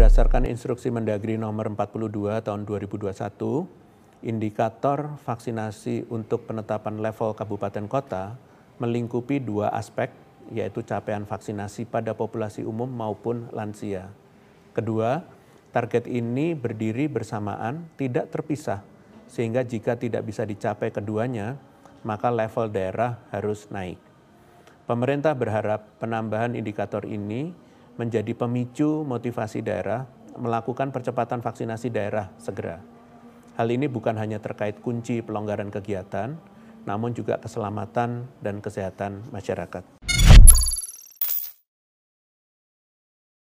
berdasarkan instruksi Mendagri nomor 42 tahun 2021, indikator vaksinasi untuk penetapan level kabupaten kota melingkupi dua aspek, yaitu capaian vaksinasi pada populasi umum maupun lansia. Kedua, target ini berdiri bersamaan, tidak terpisah, sehingga jika tidak bisa dicapai keduanya, maka level daerah harus naik. Pemerintah berharap penambahan indikator ini menjadi pemicu motivasi daerah melakukan percepatan vaksinasi daerah segera. Hal ini bukan hanya terkait kunci pelonggaran kegiatan, namun juga keselamatan dan kesehatan masyarakat.